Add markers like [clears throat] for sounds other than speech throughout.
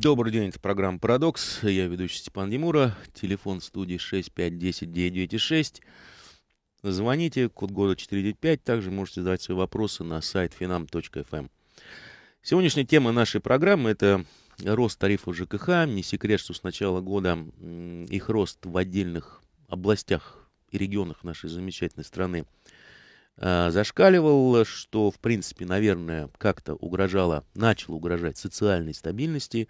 Добрый день, это программа «Парадокс». Я ведущий Степан Демура. Телефон студии 6510-996. Звоните, код года 495. Также можете задать свои вопросы на сайт finam.fm. Эм. Сегодняшняя тема нашей программы – это рост тарифов ЖКХ. Не секрет, что с начала года их рост в отдельных областях и регионах нашей замечательной страны – Э, зашкаливал, что, в принципе, наверное, как-то угрожало, начало угрожать социальной стабильности.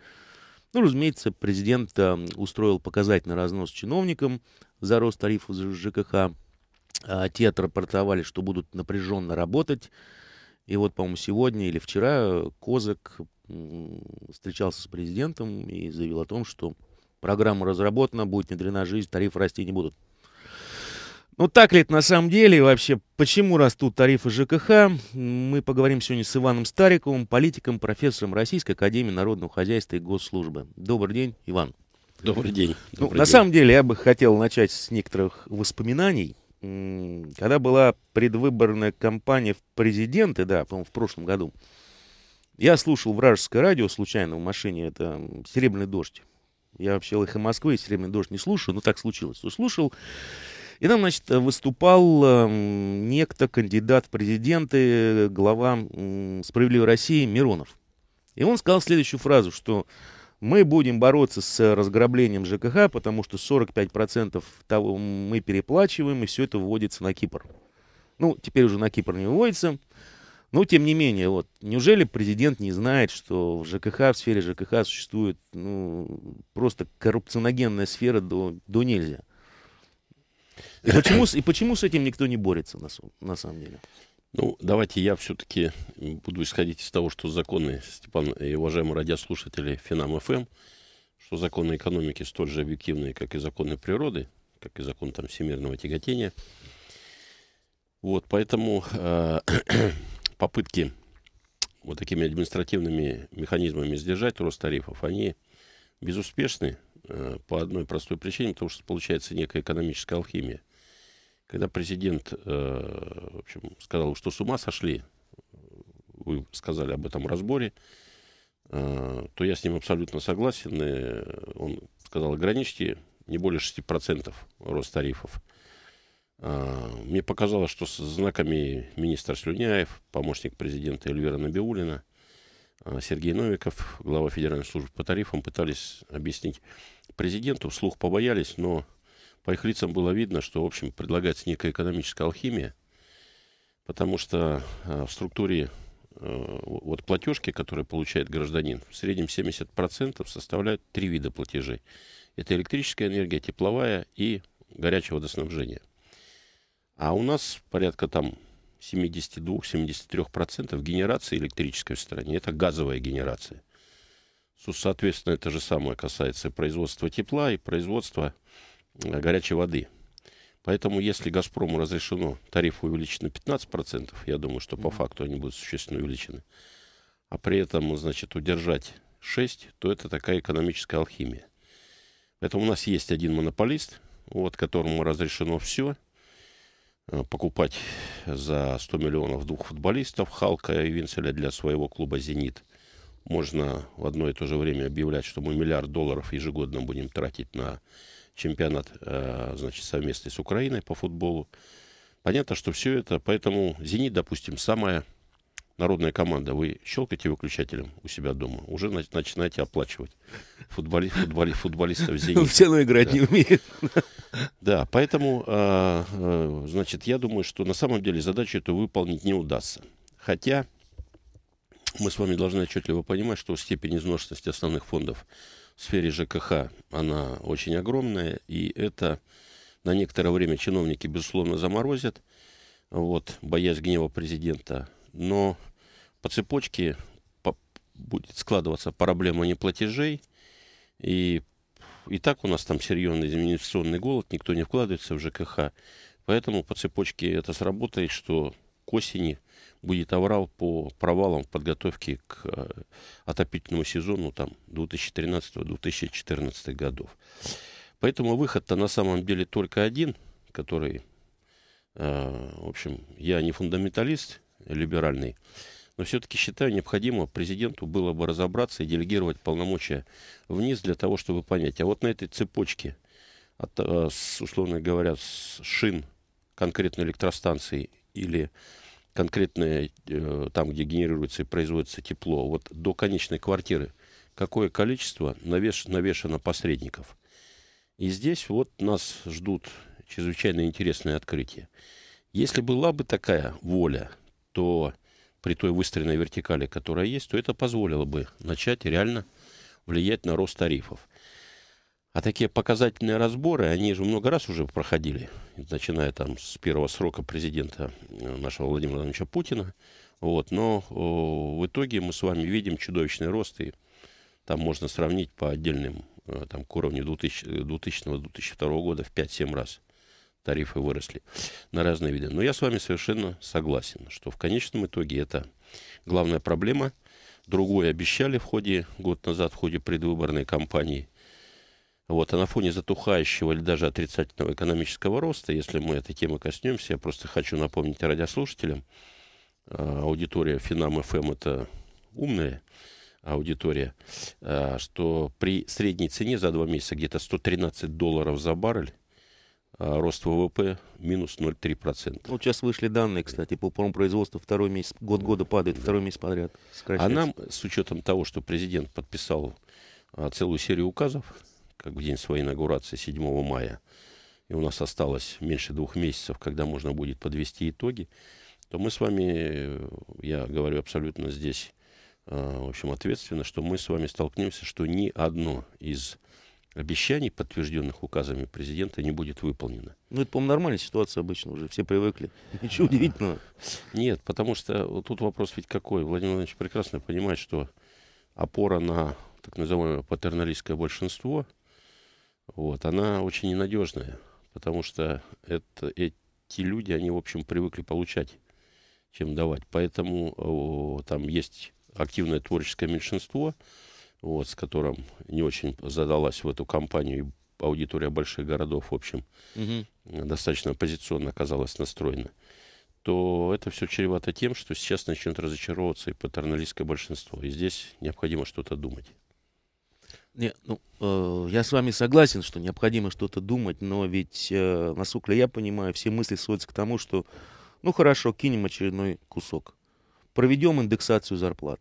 Ну, разумеется, президент э, устроил показательный разнос чиновникам за рост тарифов ЖКХ. А те отрапортовали, что будут напряженно работать. И вот, по-моему, сегодня или вчера Козак встречался с президентом и заявил о том, что программа разработана, будет внедрена жизнь, тарифы расти не будут. Ну так ли это на самом деле? И вообще, почему растут тарифы ЖКХ? Мы поговорим сегодня с Иваном Стариковым, политиком, профессором Российской Академии Народного Хозяйства и Госслужбы. Добрый день, Иван. Добрый день. Ну, Добрый на самом деле, я бы хотел начать с некоторых воспоминаний. Когда была предвыборная кампания в президенты, да, по-моему, в прошлом году, я слушал вражеское радио случайно в машине, это «Серебряный дождь». Я вообще «Эхо Москвы» и «Серебряный дождь» не слушаю, но так случилось, услышал. слушал и там, значит, выступал эм, некто кандидат в президенты, глава «Справедливой России» Миронов. И он сказал следующую фразу, что мы будем бороться с разграблением ЖКХ, потому что 45% того мы переплачиваем, и все это вводится на Кипр. Ну, теперь уже на Кипр не выводится. Но, тем не менее, вот, неужели президент не знает, что в ЖКХ, в сфере ЖКХ существует ну, просто коррупционогенная сфера до, до нельзя? И почему, и почему с этим никто не борется на, на самом деле? Ну, давайте я все-таки буду исходить из того, что законы, Степан и уважаемые радиослушатели Финам ФМ, эм, что законы экономики столь же объективные, как и законы природы, как и закон там, всемирного тяготения. Вот, поэтому э, [clears throat] попытки вот такими административными механизмами сдержать рост тарифов, они безуспешны э, по одной простой причине, потому что получается некая экономическая алхимия. Когда президент э, в общем, сказал, что с ума сошли, вы сказали об этом разборе, э, то я с ним абсолютно согласен. И он сказал, ограничьте не более 6% рост тарифов. Э, мне показалось, что с знаками министр Слюняев, помощник президента Эльвира Набиулина, э, Сергей Новиков, глава Федеральной службы по тарифам, пытались объяснить президенту, вслух побоялись, но по их лицам было видно, что, в общем, предлагается некая экономическая алхимия, потому что э, в структуре э, вот платежки, которые получает гражданин, в среднем 70% составляют три вида платежей. Это электрическая энергия, тепловая и горячее водоснабжение. А у нас порядка там 72-73% генерации электрической в стране. Это газовая генерация. Соответственно, это же самое касается производства тепла и производства Э, горячей воды. Поэтому, если «Газпрому» разрешено тариф увеличить на 15%, я думаю, что по факту они будут существенно увеличены, а при этом, значит, удержать 6, то это такая экономическая алхимия. Поэтому у нас есть один монополист, вот, которому разрешено все. Э, покупать за 100 миллионов двух футболистов, Халка и Винцеля для своего клуба «Зенит». Можно в одно и то же время объявлять, что мы миллиард долларов ежегодно будем тратить на чемпионат э, значит, совместный с Украиной по футболу. Понятно, что все это, поэтому «Зенит», допустим, самая народная команда. Вы щелкаете выключателем у себя дома, уже начинаете оплачивать футболи, футболи, футболистов «Зенита». Ну, все равно играть да. не умеет. Да, поэтому, э, э, значит, я думаю, что на самом деле задачу эту выполнить не удастся. Хотя мы с вами должны отчетливо понимать, что степень изношенности основных фондов в сфере ЖКХ, она очень огромная, и это на некоторое время чиновники, безусловно, заморозят, вот, боясь гнева президента. Но по цепочке будет складываться проблема неплатежей, и, и так у нас там серьезный инвестиционный голод, никто не вкладывается в ЖКХ, поэтому по цепочке это сработает, что к осени будет аврал по провалам в подготовке к э, отопительному сезону там 2013-2014 годов. Поэтому выход-то на самом деле только один, который, э, в общем, я не фундаменталист либеральный, но все-таки считаю необходимо президенту было бы разобраться и делегировать полномочия вниз для того, чтобы понять. А вот на этой цепочке, от, э, условно говоря, с шин конкретной электростанции или конкретное, э, там, где генерируется и производится тепло, вот до конечной квартиры, какое количество навеш, навешено посредников. И здесь вот нас ждут чрезвычайно интересные открытия. Если была бы такая воля, то при той выстроенной вертикали, которая есть, то это позволило бы начать реально влиять на рост тарифов. А такие показательные разборы, они же много раз уже проходили, начиная там с первого срока президента э, нашего Владимира Владимировича Путина. Вот. Но о, в итоге мы с вами видим чудовищный рост, и там можно сравнить по отдельным э, там, к уровню 2000-2002 э, года в 5-7 раз тарифы выросли на разные виды. Но я с вами совершенно согласен, что в конечном итоге это главная проблема. Другое обещали в ходе, год назад, в ходе предвыборной кампании – вот, а на фоне затухающего или даже отрицательного экономического роста, если мы этой темы коснемся, я просто хочу напомнить радиослушателям, а, аудитория Финам ФМ эм» это умная аудитория, а, что при средней цене за два месяца где-то 113 долларов за баррель, а, рост ВВП минус 0,3%. Ну, вот сейчас вышли данные, кстати, по промпроизводству второй месяц, год года падает, да. второй месяц подряд. А нам, с учетом того, что президент подписал целую серию указов, как в день своей инаугурации 7 мая, и у нас осталось меньше двух месяцев, когда можно будет подвести итоги, то мы с вами, э, я говорю абсолютно здесь, э, в общем, ответственно, что мы с вами столкнемся, что ни одно из обещаний, подтвержденных указами президента, не будет выполнено. Ну, это, по-моему, нормальная ситуация обычно уже, все привыкли. [laughs] Ничего удивительного. Нет, потому что вот э, тут вопрос ведь какой. Владимир Владимирович прекрасно понимает, что опора на так называемое патерналистское большинство – вот, она очень ненадежная, потому что это, эти люди, они, в общем, привыкли получать, чем давать. Поэтому о, там есть активное творческое меньшинство, вот, с которым не очень задалась в эту кампанию аудитория больших городов, в общем, угу. достаточно оппозиционно оказалась настроена, то это все чревато тем, что сейчас начнет разочаровываться и патерналистское большинство. И здесь необходимо что-то думать. Не, ну, э, я с вами согласен, что необходимо что-то думать, но ведь, э, насколько я понимаю, все мысли сводятся к тому, что, ну хорошо, кинем очередной кусок, проведем индексацию зарплат.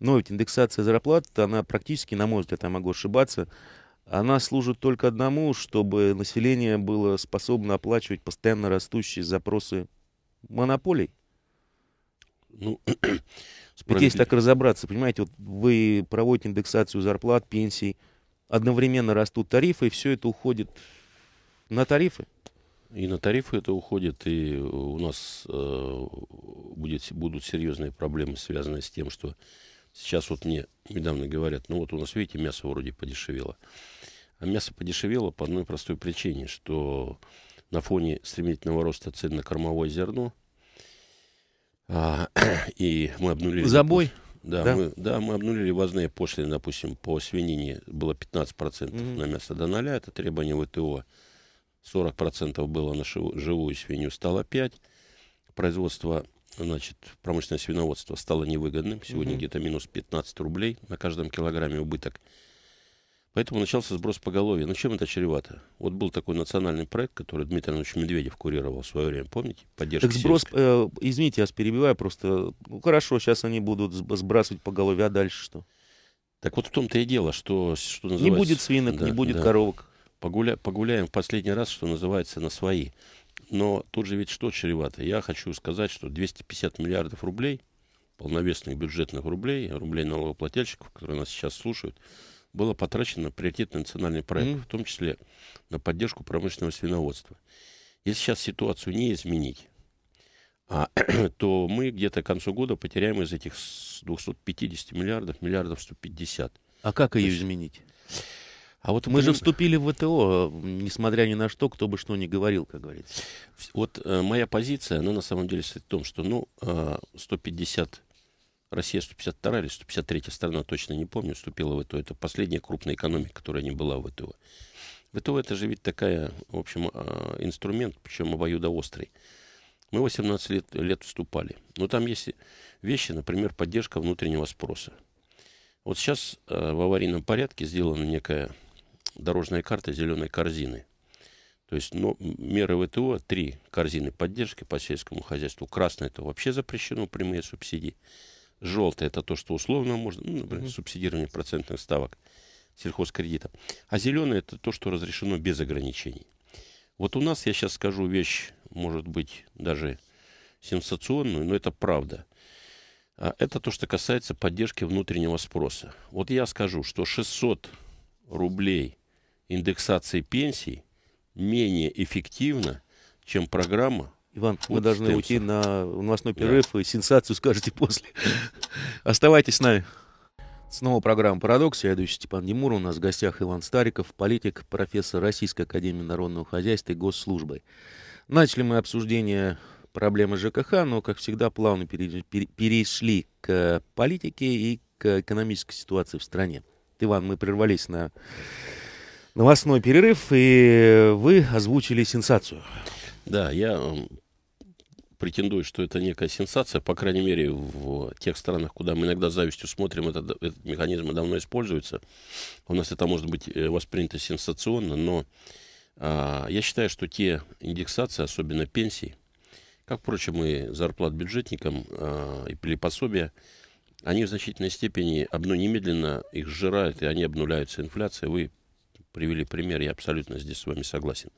Но ведь индексация зарплат, она практически, на мой взгляд, я могу ошибаться, она служит только одному, чтобы население было способно оплачивать постоянно растущие запросы монополий. Ну, [clears throat] ведь если так разобраться, понимаете, вот вы проводите индексацию зарплат, пенсий, одновременно растут тарифы, и все это уходит на тарифы. И на тарифы это уходит, и у нас э, будет, будут серьезные проблемы, связанные с тем, что сейчас вот мне недавно говорят, ну вот у нас, видите, мясо вроде подешевело. А мясо подешевело по одной простой причине, что на фоне стремительного роста цен на кормовое зерно – а, [clears throat] и мы обнулили... Забой? Да, да? Мы, да, мы обнулили важные пошлины, допустим, по свинине было 15% mm на мясо до ноля, это требование ВТО. 40% было на живую свинью, стало 5%. Производство, значит, промышленное свиноводство стало невыгодным. Сегодня mm где-то минус 15 рублей на каждом килограмме убыток. Поэтому начался сброс поголовья. Но ну, чем это чревато? Вот был такой национальный проект, который Дмитрий Анатольевич Медведев курировал в свое время, помните? Поддержка так сброс, э, извините, я вас перебиваю просто. Ну, хорошо, сейчас они будут сбрасывать поголовье, а дальше что? Так вот в том-то и дело, что, что называется... Не будет свинок, да, не будет да. коровок. Погуля... Погуляем в последний раз, что называется, на свои. Но тут же ведь что чревато? Я хочу сказать, что 250 миллиардов рублей, полновесных бюджетных рублей, рублей налогоплательщиков, которые нас сейчас слушают, было потрачено на приоритетный национальный проект, mm. в том числе на поддержку промышленного свиноводства. Если сейчас ситуацию не изменить, а, [clears throat] то мы где-то к концу года потеряем из этих 250 миллиардов, миллиардов 150. А как ее изменить? А вот мы же вступили в ВТО, несмотря ни на что, кто бы что ни говорил, как говорится. Вот э, моя позиция, она на самом деле состоит в том, что ну, э, 150 Россия 152 или 153 страна, точно не помню, вступила в ВТО. Это последняя крупная экономика, которая не была в ВТО. ВТО это же ведь такая, в общем, а, инструмент, причем обоюдоострый. Мы 18 лет, лет вступали. Но там есть вещи, например, поддержка внутреннего спроса. Вот сейчас э, в аварийном порядке сделана некая дорожная карта зеленой корзины. То есть но, ну, меры ВТО, три корзины поддержки по сельскому хозяйству. Красное – это вообще запрещено, прямые субсидии. Желтое – это то, что условно можно, ну, например, угу. субсидирование процентных ставок сельхозкредита. А зеленое – это то, что разрешено без ограничений. Вот у нас, я сейчас скажу вещь, может быть, даже сенсационную, но это правда. А, это то, что касается поддержки внутреннего спроса. Вот я скажу, что 600 рублей индексации пенсий менее эффективно, чем программа Иван, мы должны уйти на новостной перерыв да. и сенсацию скажете [laughs] после. Оставайтесь с нами. Снова программа «Парадокс». Я ведущий Степан Демур. У нас в гостях Иван Стариков, политик, профессор Российской Академии Народного Хозяйства и Госслужбы. Начали мы обсуждение проблемы ЖКХ, но, как всегда, плавно перешли к политике и к экономической ситуации в стране. Иван, мы прервались на новостной перерыв, и вы озвучили сенсацию. Да, я претендует, что это некая сенсация, по крайней мере, в тех странах, куда мы иногда завистью смотрим, этот, этот механизм давно используется. У нас это может быть э, воспринято сенсационно, но а, я считаю, что те индексации, особенно пенсий, как, впрочем, и зарплат бюджетникам а, или пособия, они в значительной степени обну, немедленно их сжирают, и они обнуляются инфляцией. Вы привели пример, я абсолютно здесь с вами согласен.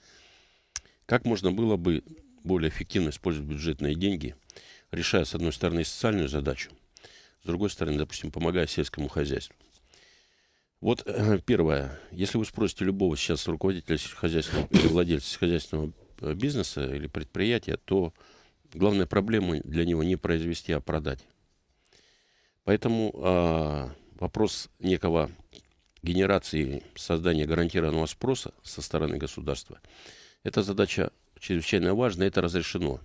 Как можно было бы более эффективно использовать бюджетные деньги, решая, с одной стороны, социальную задачу, с другой стороны, допустим, помогая сельскому хозяйству. Вот э, первое. Если вы спросите любого сейчас руководителя сельскохозяйственного или владельца сельскохозяйственного э, бизнеса или предприятия, то главная проблема для него не произвести, а продать. Поэтому э, вопрос некого генерации создания гарантированного спроса со стороны государства – это задача чрезвычайно важно, это разрешено.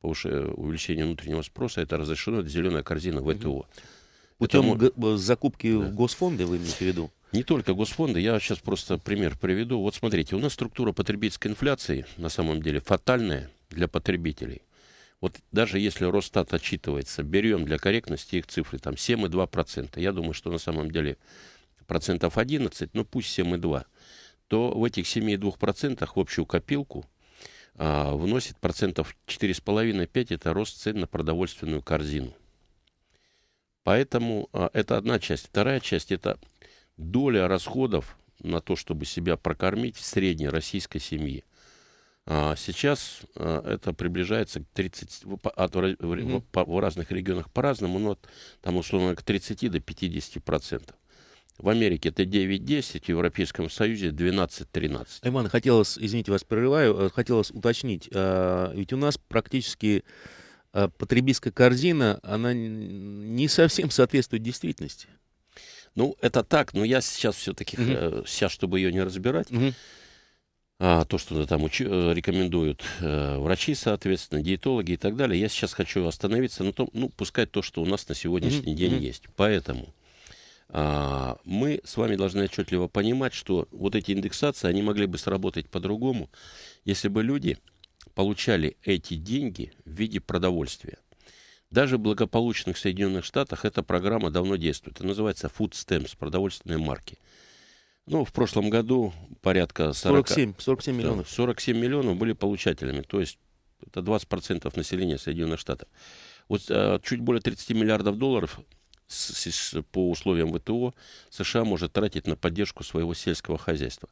Повышение, э, увеличение внутреннего спроса, это разрешено, это зеленая корзина ВТО. Путем Потому... Э, закупки да. в госфонды вы имеете в виду? Не только госфонды, я сейчас просто пример приведу. Вот смотрите, у нас структура потребительской инфляции на самом деле фатальная для потребителей. Вот даже если Росстат отчитывается, берем для корректности их цифры, там 7,2%, я думаю, что на самом деле процентов 11, но ну, пусть 7,2, то в этих 7,2% в общую копилку – а, вносит процентов 4,5-5, это рост цен на продовольственную корзину. Поэтому а, это одна часть. Вторая часть – это доля расходов на то, чтобы себя прокормить в средней российской семье. А, сейчас это приближается к 30, от, mm-hmm. в, в разных регионах по-разному, но там условно к 30 до 50 процентов. В Америке это 9-10, в Европейском Союзе 12-13. Иван, хотелось, извините, вас прерываю, э, хотелось уточнить. А, ведь у нас практически а, потребительская корзина, она не совсем соответствует действительности. Ну, это так, но я сейчас все-таки, угу. Э, сейчас, чтобы ее не разбирать, угу. а, то, что там уч... Э, рекомендуют врачи, соответственно, диетологи и так далее, я сейчас хочу остановиться на том, ну, пускай то, что у нас на сегодняшний угу. день угу. есть. Поэтому а, мы с вами должны отчетливо понимать, что вот эти индексации, они могли бы сработать по-другому, если бы люди получали эти деньги в виде продовольствия. Даже в благополучных Соединенных Штатах эта программа давно действует. Это называется Food Stamps, продовольственные марки. Ну, в прошлом году порядка 40, 47, 47 миллионов. 47 миллионов были получателями, то есть это 20% населения Соединенных Штатов. Вот а, чуть более 30 миллиардов долларов по условиям ВТО США может тратить на поддержку своего сельского хозяйства.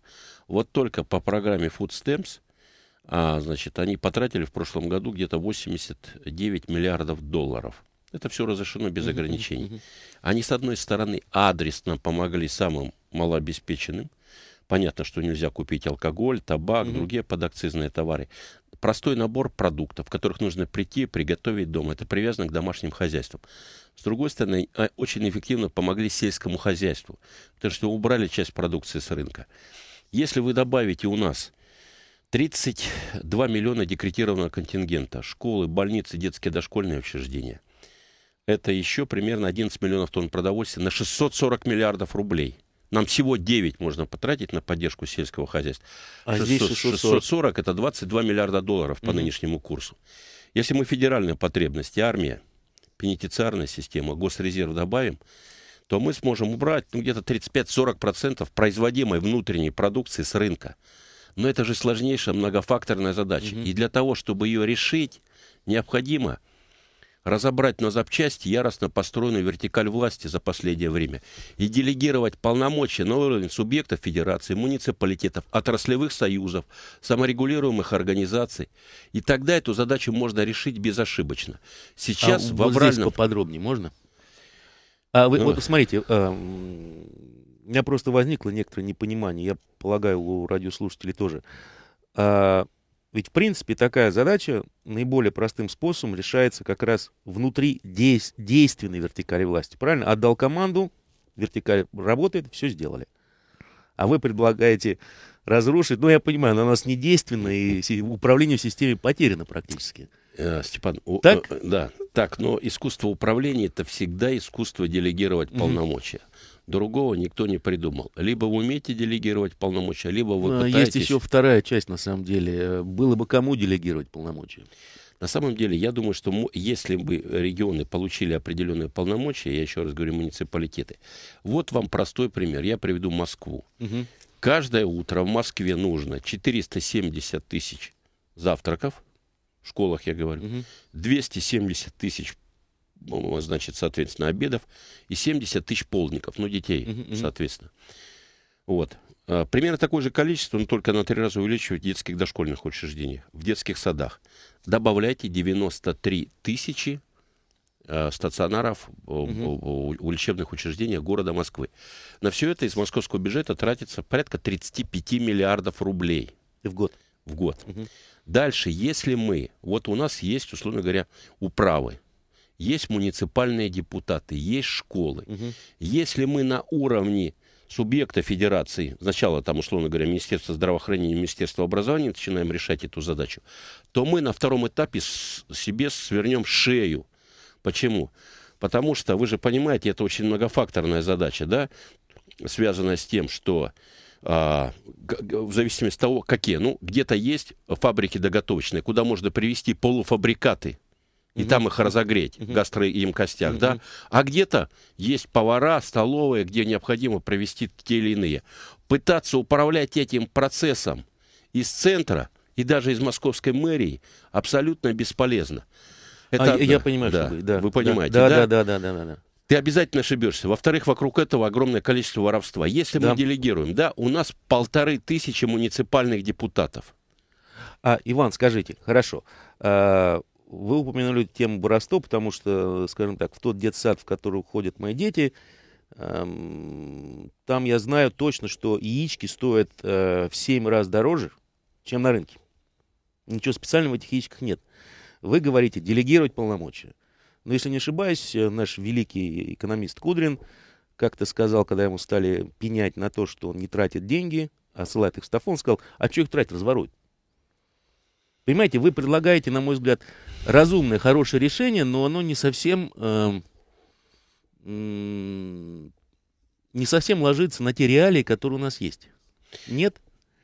Вот только по программе Food Stamps а, значит, они потратили в прошлом году где-то 89 миллиардов долларов. Это все разрешено без ограничений. Они, с одной стороны, адресно помогли самым малообеспеченным – Понятно, что нельзя купить алкоголь, табак, mm другие подакцизные товары. Простой набор продуктов, которых нужно прийти, приготовить дома. Это привязано к домашним хозяйствам. С другой стороны, а, очень эффективно помогли сельскому хозяйству, потому что убрали часть продукции с рынка. Если вы добавите у нас 32 миллиона декретированного контингента, школы, больницы, детские дошкольные учреждения – это еще примерно 11 миллионов тонн продовольствия на 640 миллиардов рублей – нам всего 9 можно потратить на поддержку сельского хозяйства. А 600, здесь 640. 640 это 22 миллиарда долларов по mm-hmm. нынешнему курсу. Если мы федеральные потребности, армия, пенитенциарная система, госрезерв добавим, то мы сможем убрать ну, где-то 35-40% производимой внутренней продукции с рынка. Но это же сложнейшая многофакторная задача. Угу. И для того, чтобы ее решить, необходимо разобрать на запчасти яростно построенную вертикаль власти за последнее время и делегировать полномочия на уровень субъектов федерации, муниципалитетов, отраслевых союзов, саморегулируемых организаций. И тогда эту задачу можно решить безошибочно. Сейчас а во вот здесь поподробнее можно? А вы, ну... вот смотрите, а, у меня просто возникло некоторое непонимание, я полагаю, у радиослушателей тоже. А, ведь, в принципе, такая задача наиболее простым способом решается как раз внутри действенной вертикали власти. Правильно? Отдал команду, вертикаль работает, все сделали. А вы предлагаете разрушить. Ну, я понимаю, она у нас недейственна, и управление в системе потеряно практически. Э, Степан, так? Э, да, так, но искусство управления это всегда искусство делегировать полномочия. Mm-hmm. Другого никто не придумал. Либо вы умеете делегировать полномочия, либо вы а, пытаетесь... Есть еще вторая часть, на самом деле. Э, было бы кому делегировать полномочия? На самом деле, я думаю, что если бы регионы получили определенные полномочия, я еще раз говорю, муниципалитеты. Вот вам простой пример. Я приведу Москву. Угу. Каждое утро в Москве нужно 470 тысяч завтраков, в школах я говорю, угу. 270 тысяч значит, соответственно, обедов, и 70 тысяч полдников, ну, детей, uh-huh, соответственно. Вот. А, примерно такое же количество, но только на три раза увеличивать в детских дошкольных учреждениях, в детских садах. Добавляйте 93 тысячи а, стационаров угу. у, лечебных учреждений города Москвы. На все это из московского бюджета тратится порядка 35 миллиардов рублей. И в год? В год. Угу. Дальше, если мы, вот у нас есть, условно говоря, управы, есть муниципальные депутаты, есть школы. Угу. Если мы на уровне субъекта федерации, сначала там, условно говоря, Министерство здравоохранения, Министерство образования, начинаем решать эту задачу, то мы на втором этапе себе свернем шею. Почему? Потому что, вы же понимаете, это очень многофакторная задача, да, связанная с тем, что а, в зависимости от того, какие, ну, где-то есть фабрики доготовочные, куда можно привести полуфабрикаты, и там их разогреть, угу. им костях, да. А где-то есть повара, столовые, где необходимо провести те или иные. Пытаться управлять этим процессом из центра и даже из московской мэрии абсолютно бесполезно. А Это, а, да, я понимаю, да, что вы, да. Вы понимаете, да? Да, да, да, да, да. да, да. Ты обязательно ошибешься. Во-вторых, вокруг этого огромное количество воровства. Если да. мы делегируем, да, у нас полторы тысячи муниципальных депутатов. А, Иван, скажите, хорошо, э, вы упомянули тему Боросто, потому что, скажем так, в тот детсад, в который ходят мои дети, эм, там я знаю точно, что яички стоят э, в 7 раз дороже, чем на рынке. Ничего специального в этих яичках нет. Вы говорите делегировать полномочия. Но если не ошибаюсь, э, наш великий экономист Кудрин как-то сказал, когда ему стали пенять на то, что он не тратит деньги, а ссылает их в стафон, сказал, а что их тратить, разворуют. Понимаете, вы предлагаете, на мой взгляд, разумное, хорошее решение, но оно не совсем, э, не совсем ложится на те реалии, которые у нас есть. Нет?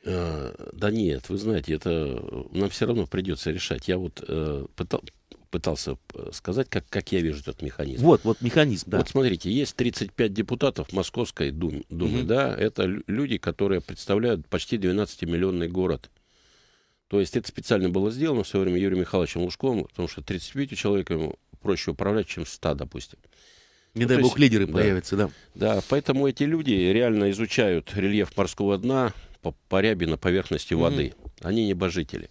Э, да нет, вы знаете, это э, нам все равно придется решать. Я вот э, пытал, пытался э, сказать, как, как я вижу этот механизм. Вот, вот механизм, да. Вот смотрите, есть 35 депутатов Московской Думы, Думы угу. да, это люди, которые представляют почти 12-миллионный город. То есть это специально было сделано в свое время Юрием Михайловичем Лужковым, потому что 35 человеком проще управлять, чем 100, допустим. Не ну, дай бог есть, лидеры да, появятся, да. Да, поэтому эти люди реально изучают рельеф морского дна по, по ряби на поверхности mm-hmm. воды. Они небожители.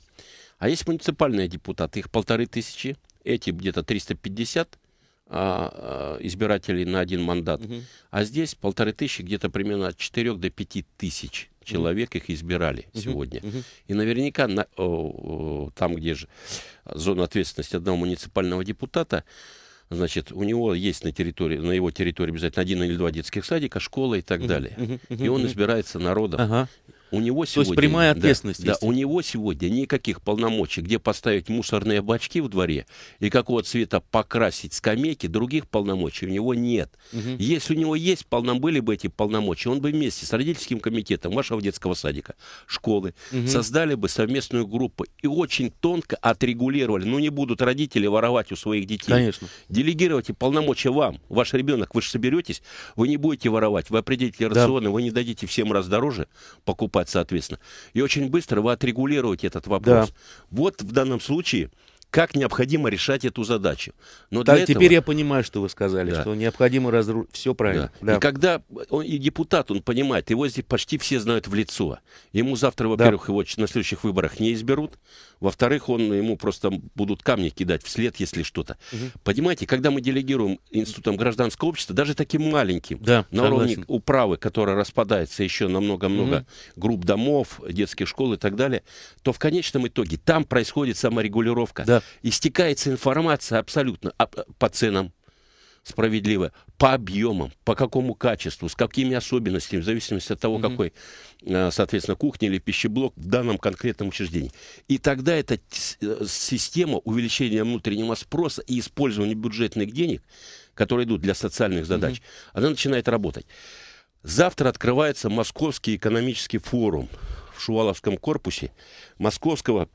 А есть муниципальные депутаты, их полторы тысячи, эти где-то 350 а, а, избирателей на один мандат. Mm-hmm. А здесь полторы тысячи, где-то примерно от 4 до 5 тысяч человек их избирали угу, сегодня. Угу. И наверняка на, о, о, там, где же зона ответственности одного муниципального депутата, значит, у него есть на территории, на его территории обязательно один или два детских садика, школа и так далее. И он избирается народом. Ага. У него То сегодня, есть прямая ответственность. Да, да, у него сегодня никаких полномочий, где поставить мусорные бачки в дворе и какого цвета покрасить скамейки, других полномочий у него нет. Угу. Если у него есть, полном были бы эти полномочия, он бы вместе с родительским комитетом вашего детского садика, школы, угу. создали бы совместную группу и очень тонко отрегулировали. Ну, не будут родители воровать у своих детей. Конечно. Делегируйте полномочия вам. Ваш ребенок, вы же соберетесь, вы не будете воровать, вы определите рационы, да. вы не дадите всем раз дороже покупать покупать, соответственно. И очень быстро вы отрегулируете этот вопрос. Да. Вот в данном случае как необходимо решать эту задачу. Но так, этого... Теперь я понимаю, что вы сказали, да. что необходимо разрушить. Все правильно. Да. Да. И когда он, и депутат, он понимает, его здесь почти все знают в лицо. Ему завтра, во-первых, да. его на следующих выборах не изберут. Во-вторых, он, ему просто будут камни кидать вслед, если что-то. Угу. Понимаете, когда мы делегируем институтам гражданского общества, даже таким маленьким, да, на уровне управы, которая распадается еще на много-много угу. групп домов, детских школ и так далее, то в конечном итоге там происходит саморегулировка. Да. Истекается информация абсолютно а, по ценам, справедливое по объемам, по какому качеству, с какими особенностями, в зависимости от того, Mm -hmm. какой, э, соответственно, кухня или пищеблок в данном конкретном учреждении. И тогда эта э, система увеличения внутреннего спроса и использования бюджетных денег, которые идут для социальных задач, Mm -hmm. она начинает работать. Завтра открывается Московский экономический форум в Шуваловском корпусе Московского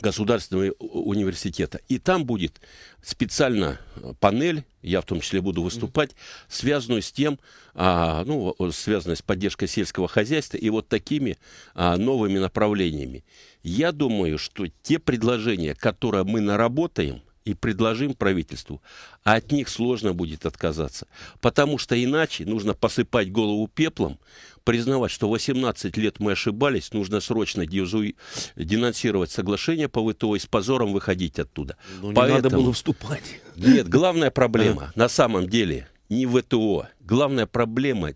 государственного университета. И там будет специально э, панель, я в том числе буду выступать, связанную с тем, а, ну, связанную с поддержкой сельского хозяйства и вот такими а, новыми направлениями. Я думаю, что те предложения, которые мы наработаем, и предложим правительству, а от них сложно будет отказаться. Потому что иначе нужно посыпать голову пеплом, признавать, что 18 лет мы ошибались, нужно срочно денонсировать соглашение по ВТО и с позором выходить оттуда. Но ну, Поэтому... надо было вступать. Нет, главная проблема а? на самом деле не ВТО. Главная проблема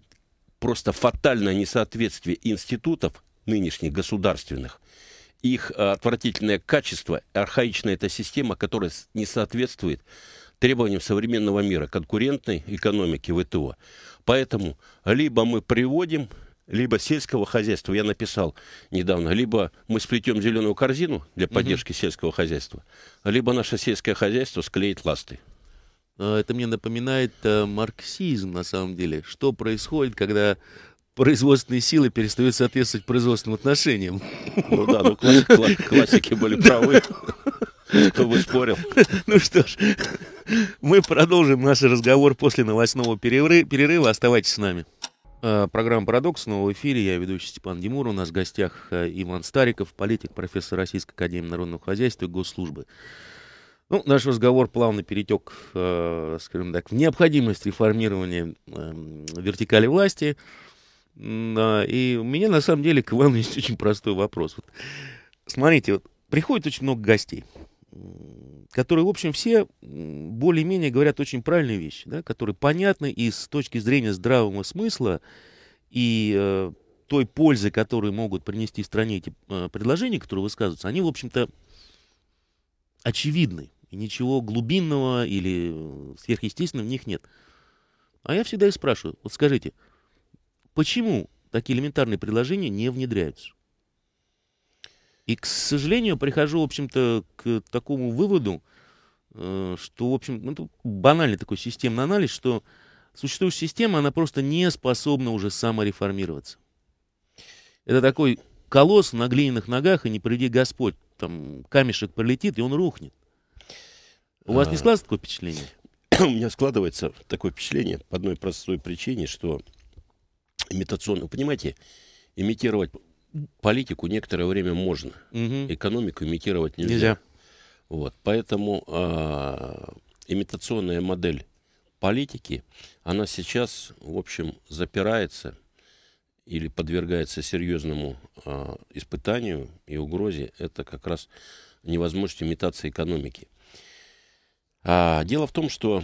просто фатальное несоответствие институтов нынешних государственных их отвратительное качество, архаичная эта система, которая не соответствует требованиям современного мира, конкурентной экономики ВТО. Поэтому либо мы приводим, либо сельского хозяйства, я написал недавно, либо мы сплетем зеленую корзину для поддержки угу. сельского хозяйства, либо наше сельское хозяйство склеит ласты. А, это мне напоминает э, марксизм, на самом деле. Что происходит, когда производственные силы перестают соответствовать производственным отношениям. Ну да, ну классики были правы. Кто бы спорил. Ну что ж, мы продолжим наш разговор после новостного перерыва. Оставайтесь с нами. А, программа «Парадокс» снова в эфире. Я ведущий Степан Димур. У нас в гостях э, Иван Стариков, политик, профессор Российской Академии Народного Хозяйства и Госслужбы. Ну, наш разговор плавно перетек, э, скажем так, в необходимость реформирования эм, вертикали власти – и у меня на самом деле к вам [laughs] есть очень простой вопрос. Вот, смотрите, вот, приходит очень много гостей, которые, в общем, все более-менее говорят очень правильные вещи, да, которые понятны и с точки зрения здравого смысла и э, той пользы, которую могут принести стране эти э, предложения, которые высказываются, они, в общем-то, очевидны. И ничего глубинного или э, сверхъестественного в них нет. А я всегда и спрашиваю, вот скажите – Почему такие элементарные предложения не внедряются? И, к сожалению, прихожу, в общем-то, к такому выводу, э, что, в общем, ну, банальный такой системный анализ, что существующая система, она просто не способна уже самореформироваться. Это такой колосс на глиняных ногах, и не приди Господь, там камешек пролетит, и он рухнет. У вас не а. складывается такое впечатление? [clears throat] У меня складывается такое впечатление по одной простой причине, что имитационную. Понимаете, имитировать политику некоторое время можно. Угу. Экономику имитировать нельзя. нельзя. Вот. Поэтому э, имитационная модель политики, она сейчас, в общем, запирается или подвергается серьезному э, испытанию и угрозе, это как раз невозможность имитации экономики. А, дело в том, что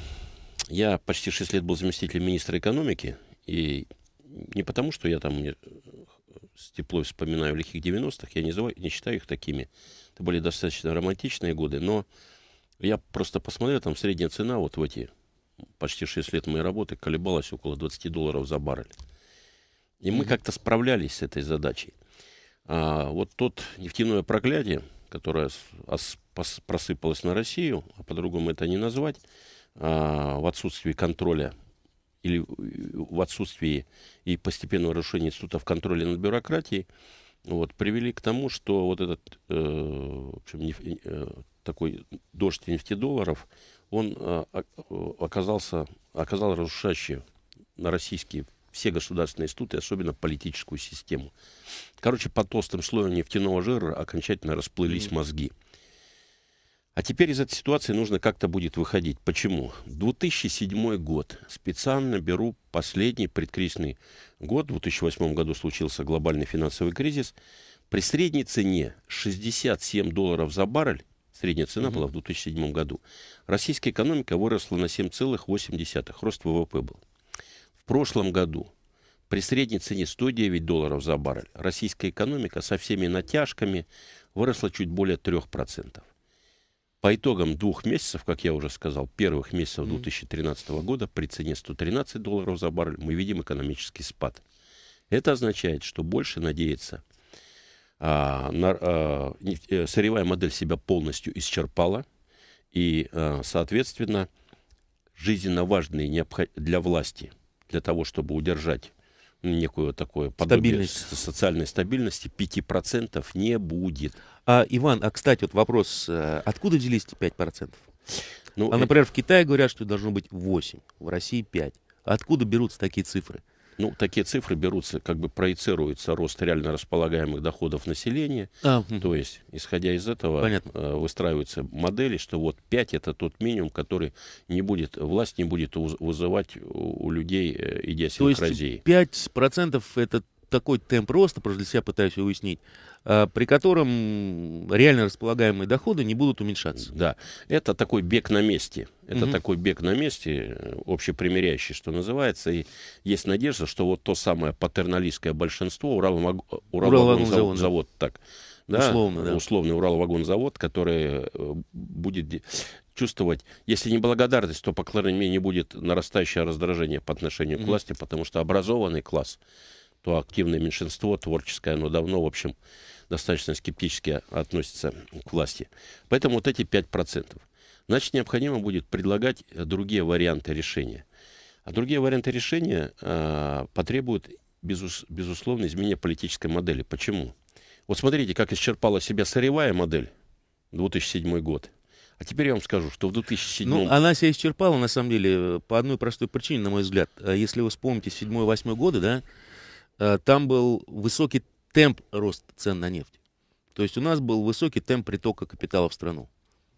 я почти 6 лет был заместителем министра экономики, и не потому, что я там э, с теплой вспоминаю лихих 90-х, я не, называю, не считаю их такими. Это были достаточно романтичные годы, но я просто посмотрел, там средняя цена вот в эти почти 6 лет моей работы колебалась около 20 долларов за баррель. И мы mm-hmm. как-то справлялись с этой задачей. А вот тот нефтяное проклятие, которое просыпалось на Россию, а по-другому это не назвать, а, в отсутствии контроля или в отсутствии и постепенного разрушения институтов контроля над бюрократией вот, привели к тому, что вот этот э, в общем, неф, э, такой дождь нефтедолларов, он э, оказался, оказал разрушающее на российские все государственные институты, особенно политическую систему. Короче, под толстым слоем нефтяного жира окончательно расплылись mm-hmm. мозги. А теперь из этой ситуации нужно как-то будет выходить. Почему? 2007 год. Специально беру последний предкризисный год. В 2008 году случился глобальный финансовый кризис. При средней цене 67 долларов за баррель, средняя цена была в 2007 году, российская экономика выросла на 7,8. Рост ВВП был. В прошлом году при средней цене 109 долларов за баррель российская экономика со всеми натяжками выросла чуть более 3%. По итогам двух месяцев, как я уже сказал, первых месяцев 2013 года при цене 113 долларов за баррель мы видим экономический спад. Это означает, что больше надеяться а, на, а, э, сырьевая модель себя полностью исчерпала, и, а, соответственно, жизненно важные для власти, для того, чтобы удержать некую такое подобие стабильности. социальной стабильности, 5% не будет. А, Иван, а кстати, вот вопрос, э, откуда взялись эти 5%? Ну, а, э например, в Китае говорят, что должно быть 8, в России 5. Откуда берутся такие цифры? Ну, такие цифры берутся, как бы проецируется рост реально располагаемых доходов населения. А. То есть, исходя из этого, Понятно. Э, выстраиваются модели, что вот 5 это тот минимум, который не будет, власть не будет вызывать у людей идиосинкразии. Э, То есть 5% это такой темп роста, про я пытаюсь уяснить, э, при котором реально располагаемые доходы не будут уменьшаться. Да, это такой бег на месте. Это угу. такой бег на месте, э, общепримиряющий, что называется. И есть надежда, что вот то самое патерналистское большинство, Урал, Урал, так, да, условно, да. условный Уралвагонзавод, который э, будет чувствовать, если не благодарность, то, по крайней мере, не будет нарастающее раздражение по отношению к власти, потому что образованный класс, то активное меньшинство, творческое, оно давно, в общем, достаточно скептически относится к власти. Поэтому вот эти 5%. Значит, необходимо будет предлагать другие варианты решения. А другие варианты решения э, потребуют, безус, безусловно, изменения политической модели. Почему? Вот смотрите, как исчерпала себя сырьевая модель 2007 год. А теперь я вам скажу, что в 2007... Ну, она себя исчерпала, на самом деле, по одной простой причине, на мой взгляд. А если вы вспомните 7-8 годы, да, Э, там был высокий темп роста цен на нефть. То есть у нас был высокий темп притока капитала в страну.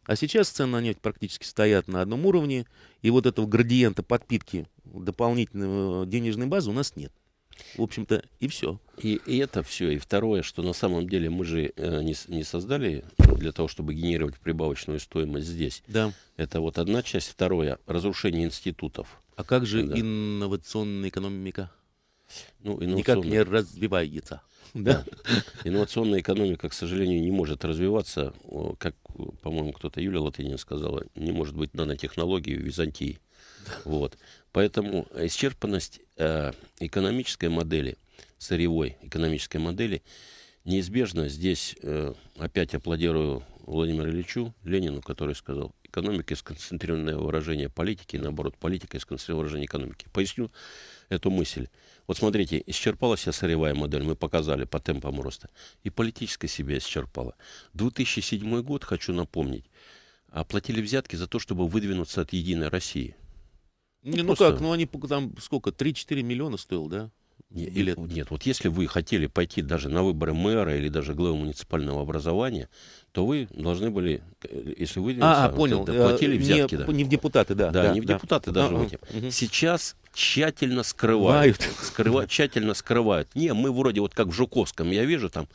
А сейчас цены на нефть практически стоят на одном уровне, и вот этого градиента подпитки дополнительной денежной базы у нас нет. В общем-то, и все. И, и это все. И второе, что на самом деле мы же э, не, не создали для того, чтобы генерировать прибавочную стоимость здесь. Да. Это вот одна часть. Второе, разрушение институтов. А как же да. инновационная экономика? ну, никак не развивается. Да. [laughs] Инновационная экономика, к сожалению, не может развиваться, как, по-моему, кто-то Юлия Латынина сказала, не может быть нанотехнологии в Византии. Вот. Поэтому исчерпанность э, экономической модели, сырьевой экономической модели, неизбежно. Здесь э, опять аплодирую Владимиру Ильичу Ленину, который сказал, экономика и сконцентрированное выражение политики, наоборот, политика и сконцентрированное выражение экономики. Поясню эту мысль. Вот смотрите, исчерпала вся сырьевая модель, мы показали по темпам роста. И политическая себя исчерпала. 2007 год, хочу напомнить, оплатили взятки за то, чтобы выдвинуться от «Единой России». Не, ну, ну как, ну они там сколько, 3-4 миллиона стоил, да? или нет, вот если вы хотели пойти даже на выборы мэра или даже главы муниципального образования, то вы должны были, э, если вы а, а, сам, понял, да, платили э, взятки, не, да. не в депутаты, да, да, да не в да. депутаты даже а, Угу. Сейчас тщательно скрывают, [laughs] скрыва, тщательно скрывают. Не, мы вроде вот как в Жуковском, я вижу там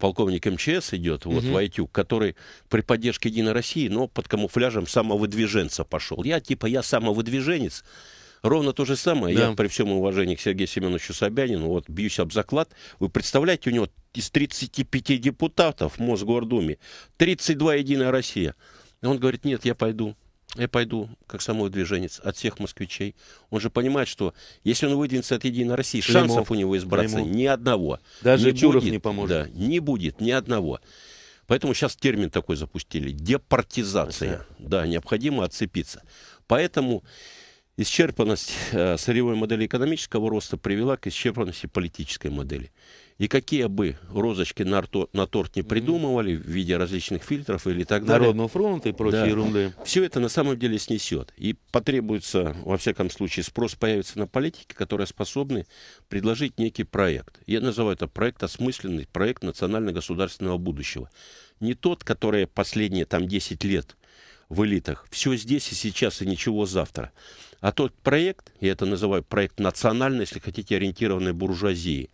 полковник МЧС идет, вот угу. Войтюк, который при поддержке Единой России, но под камуфляжем самовыдвиженца пошел. Я типа я самовыдвиженец Ровно то же самое, да. я при всем уважении к Сергею Семеновичу Собянину, вот бьюсь об заклад, вы представляете, у него из 35 депутатов в Мосгордуме 32 «Единая Россия». И он говорит, нет, я пойду я пойду, как самовыдвиженец, от всех москвичей. Он же понимает, что если он выдвинется от Единой России, Климов, шансов у него избраться Климов. ни одного. Даже не Чуров будет, не поможет. Да, не будет ни одного. Поэтому сейчас термин такой запустили. Департизация. Да, необходимо отцепиться. Поэтому Исчерпанность э, сырьевой модели экономического роста привела к исчерпанности политической модели. И какие бы розочки на, рто, на торт не придумывали в виде различных фильтров или так далее. Народного фронта и прочие да, ерунды. Все это на самом деле снесет. И потребуется, во всяком случае, спрос появится на политики, которые способны предложить некий проект. Я называю это проект осмысленный, проект национально-государственного будущего. Не тот, который последние там 10 лет в элитах. Все здесь и сейчас, и ничего завтра. А тот проект, я это называю проект национальный, если хотите, ориентированной буржуазии,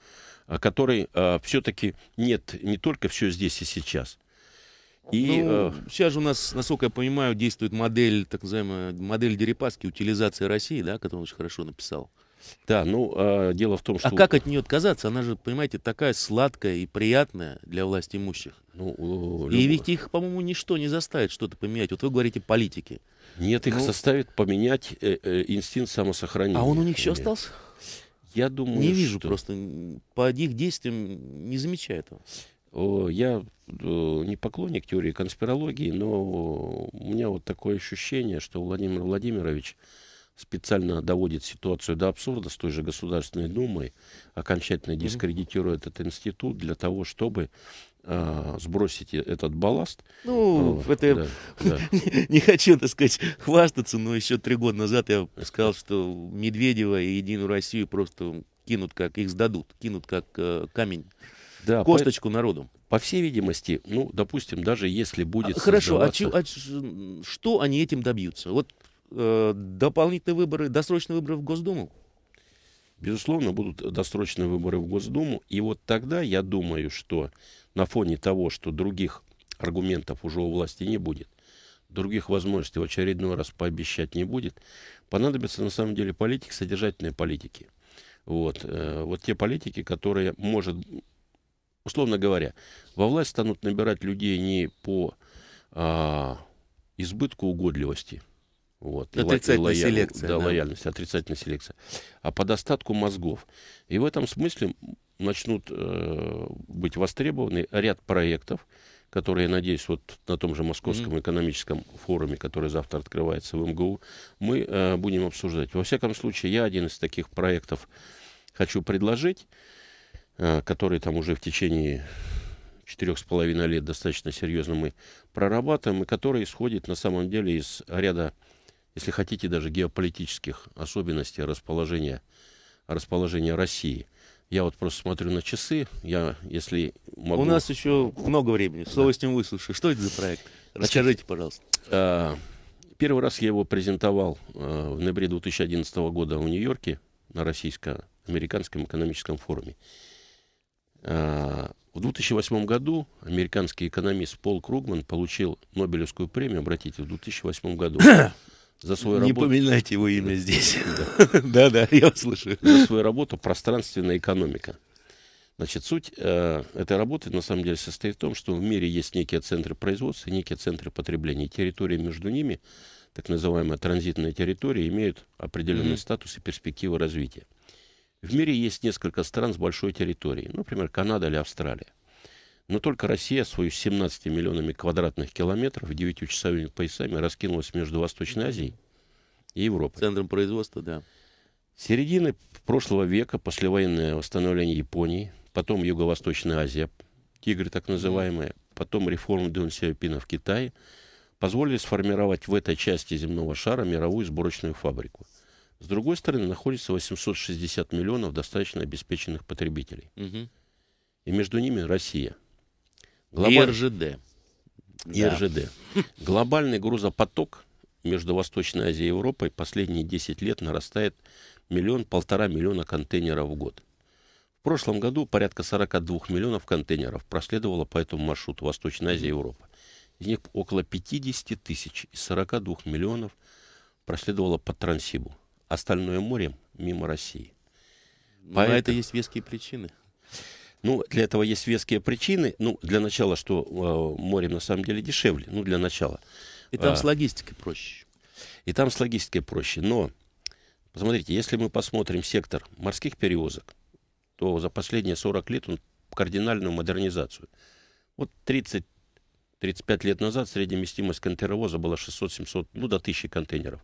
а, который э, а, все-таки нет не только все здесь и сейчас. И, ну, э... Сейчас же у нас, насколько я понимаю, действует модель, так называемая модель Дерипаски, утилизация России, да, которую он очень хорошо написал. Да, ну, э, дело в том, а что... А как от нее отказаться? Она же, понимаете, такая сладкая и приятная для власти имущих. Ну, и ведь их, по-моему, ничто не заставит что-то поменять. Вот вы говорите политики. Нет, их ну... составит поменять э, э, инстинкт самосохранения. А он у них еще остался? Я думаю, Не вижу что... просто. По их действиям не замечаю этого. Я э, не поклонник теории конспирологии, но у меня вот такое ощущение, что Владимир Владимирович специально доводит ситуацию до абсурда с той же Государственной Думой, окончательно дискредитирует этот институт для того, чтобы а, сбросить этот балласт. Ну, а, это да, [laughs] да. Не, не хочу, так сказать, хвастаться, но еще три года назад я сказал, что Медведева и Единую Россию просто кинут, как их сдадут, кинут как э, камень, да, косточку по... народу. По всей видимости, ну, допустим, даже если будет... А, создаваться... Хорошо, а, че, а что они этим добьются? Вот э, дополнительные выборы, досрочные выборы в Госдуму? Безусловно, будут досрочные выборы в Госдуму. И вот тогда я думаю, что на фоне того, что других аргументов уже у власти не будет, других возможностей в очередной раз пообещать не будет, понадобится на самом деле политик, содержательные политики. Вот, э, вот те политики, которые, может, условно говоря, во власть станут набирать людей не по а, избытку угодливости, вот, отрицательная и, ло- селекция. Да, да, лояльность, отрицательная селекция. А по достатку мозгов. И в этом смысле начнут э, быть востребованы ряд проектов, которые, я надеюсь, вот на том же Московском mm экономическом форуме, который завтра открывается в МГУ, мы э, будем обсуждать. Во всяком случае, я один из таких проектов хочу предложить, э, который там уже в течение четырех с половиной лет достаточно серьезно мы прорабатываем, и который исходит на самом деле из ряда если хотите, даже геополитических особенностей расположения, расположения России. Я вот просто смотрю на часы, я, если могу... У нас еще много времени, слово с ним да. выслушаю. Что это за проект? Расскажите, Значит, пожалуйста. Э, первый раз я его презентовал э, в ноябре 2011 года в Нью-Йорке на российско-американском экономическом форуме. Э, в 2008 году американский экономист Пол Кругман получил Нобелевскую премию, обратите, в 2008 году [clears throat] за свою не работу... Не поминайте его имя здесь. Да-да, [laughs] я слышу. За свою работу пространственная экономика. Значит, суть э, этой работы на самом деле состоит в том, что в мире есть некие центры производства, некие центры потребления. И территории между ними, так называемая транзитная территория, имеют определенный mm-hmm. статус и перспективы развития. В мире есть несколько стран с большой территорией, например, Канада или Австралия. Но только Россия свою 17 миллионами квадратных километров 9-часовыми поясами раскинулась между Восточной Азией и Европой. Центром производства, да. середины прошлого века послевоенное восстановление Японии, потом Юго-Восточная Азия, тигры так называемые, потом реформы Дэн Сяопина в Китае позволили сформировать в этой части земного шара мировую сборочную фабрику. С другой стороны, находится 860 миллионов достаточно обеспеченных потребителей. Угу. И между ними Россия – Глобаль... РЖД. Да. РЖД. Глобальный грузопоток между Восточной Азией и Европой последние 10 лет нарастает миллион-полтора миллиона контейнеров в год. В прошлом году порядка 42 миллионов контейнеров проследовало по этому маршруту Восточной Азии и Европы. Из них около 50 тысяч из 42 миллионов проследовало по Транссибу. Остальное море мимо России. Ну, Поэтому... Но это есть веские причины. Ну, для этого есть веские причины. Ну, для начала, что э, морем на самом деле дешевле. Ну, для начала. И там а, с логистикой проще. И там с логистикой проще. Но, посмотрите, если мы посмотрим сектор морских перевозок, то за последние 40 лет он кардинальную модернизацию. Вот 30 35 лет назад средняя вместимость контейнеровоза была 600-700, ну, до 1000 контейнеров.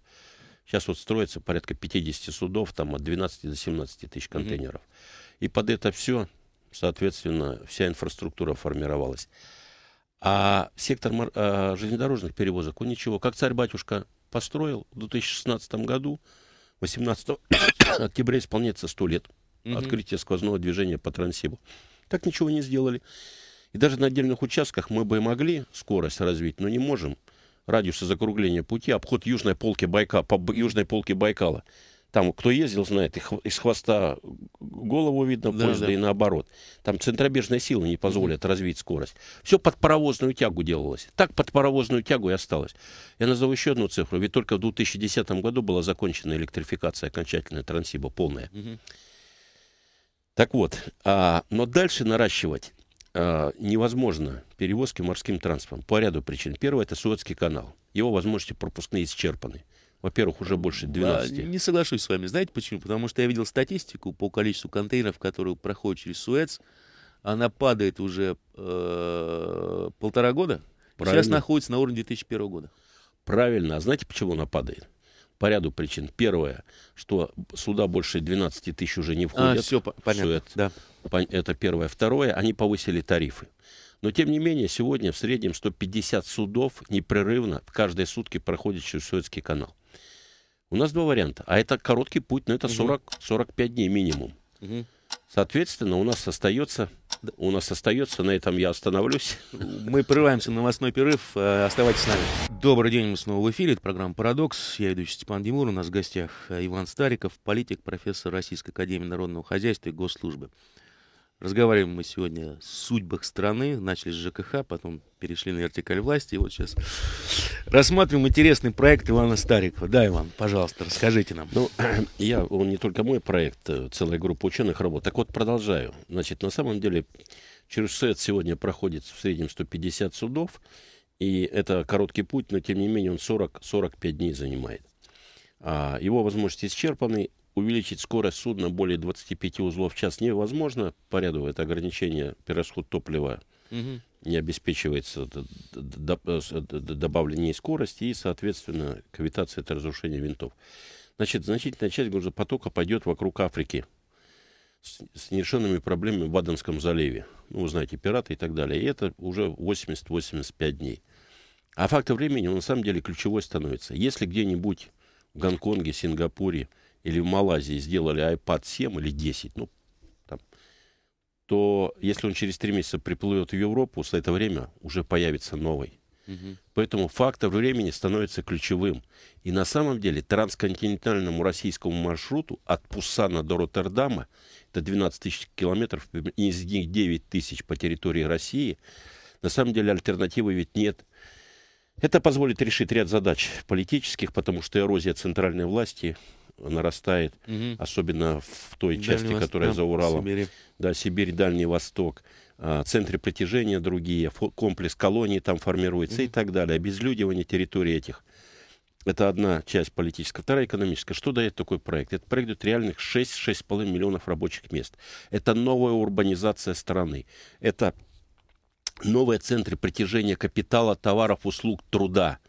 Сейчас вот строится порядка 50 судов, там от 12 до 17 тысяч контейнеров. Mm-hmm. И под это все соответственно, вся инфраструктура формировалась. А сектор а, железнодорожных перевозок, он ничего, как царь-батюшка построил в 2016 году, 18 [coughs] октября исполняется 100 лет угу. открытия сквозного движения по Транссибу, Так ничего не сделали. И даже на отдельных участках мы бы могли скорость развить, но не можем. Радиусы закругления пути, обход южной полки, Байка, по южной полки Байкала – там, кто ездил, знает, из хвоста голову видно, да, поезда да. и наоборот. Там центробежная сила не позволит развить скорость. Все под паровозную тягу делалось. Так под паровозную тягу и осталось. Я назову еще одну цифру. Ведь только в 2010 году была закончена электрификация окончательная Трансиба полная. Угу. Так вот, а, но дальше наращивать а, невозможно перевозки морским транспортом по ряду причин. Первое – это Суэцкий канал. Его возможности пропускные исчерпаны. Во-первых, уже больше 12. Да, не соглашусь с вами. Знаете почему? Потому что я видел статистику по количеству контейнеров, которые проходят через Суэц. Она падает уже э, полтора года. Правильно. Сейчас находится на уровне 2001 года. Правильно. А знаете, почему она падает? По ряду причин. Первое, что суда больше 12 тысяч уже не а, входят. А, все, понятно. Суэц. Да. Это первое. Второе, они повысили тарифы. Но, тем не менее, сегодня в среднем 150 судов непрерывно каждые сутки проходят через Суэцкий канал. У нас два варианта. А это короткий путь, но это 40-45 дней минимум. Соответственно, у нас остается, у нас остается, на этом я остановлюсь. Мы прерываемся на новостной перерыв, э, оставайтесь с нами. Добрый день, мы снова в эфире, это программа «Парадокс». Я ведущий Степан Демур, у нас в гостях э, Иван Стариков, политик, профессор Российской Академии Народного Хозяйства и Госслужбы. Разговариваем мы сегодня о судьбах страны. Начали с ЖКХ, потом перешли на вертикаль власти. И вот сейчас рассматриваем интересный проект Ивана Старикова. Да, Иван, пожалуйста, расскажите нам. Ну, [clears throat] я, он не только мой проект, э, целая группа ученых работ. Так вот, продолжаю. Значит, на самом деле, через СЭД сегодня проходит в среднем 150 судов. И это короткий путь, но тем не менее он 40-45 дней занимает. А его возможности исчерпаны увеличить скорость судна более 25 узлов в час невозможно по ряду. Это ограничение перерасход топлива угу. не обеспечивается э, добавление скорости и, соответственно, кавитация это разрушение винтов. Значит, значительная часть грузопотока пойдет вокруг Африки с, нерешенными проблемами в Адамском заливе. Ну, вы знаете, пираты и так далее. И это уже 80-85 дней. А фактор времени, он на самом деле ключевой становится. Если где-нибудь в Гонконге, Сингапуре, или в Малайзии сделали iPad 7 или 10, ну, там, то если он через 3 месяца приплывет в Европу, за это время уже появится новый. Угу. Поэтому фактор времени становится ключевым. И на самом деле трансконтинентальному российскому маршруту от Пусана до Роттердама, это 12 тысяч километров, из них 9 тысяч по территории России, на самом деле альтернативы ведь нет. Это позволит решить ряд задач политических, потому что эрозия центральной власти нарастает, угу. особенно в той части, Восток, которая за Уралом. Сибирь. Да, Сибирь, Дальний Восток. А, центры притяжения другие, комплекс колоний там формируется угу. и так далее. Обезлюдивание территорий этих. Это одна часть политическая, вторая экономическая. Что дает такой проект? Этот проект дает реальных 6-6,5 миллионов рабочих мест. Это новая урбанизация страны. Это новые центры притяжения капитала, товаров, услуг, труда –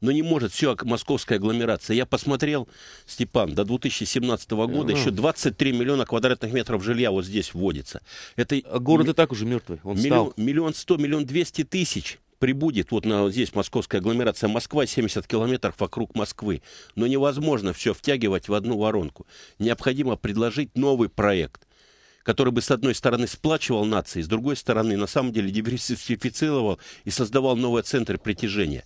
но не может все московская агломерация. Я посмотрел, Степан, до 2017 года еще 23 миллиона квадратных метров жилья вот здесь вводится. Это а город и так уже мертвый, он миллион, стал. Миллион сто, миллион двести тысяч прибудет вот на, вот здесь московская агломерация Москва, 70 километров вокруг Москвы. Но невозможно все втягивать в одну воронку. Необходимо предложить новый проект – который бы, с одной стороны, сплачивал нации, с другой стороны, на самом деле, диверсифицировал и создавал новые центры притяжения.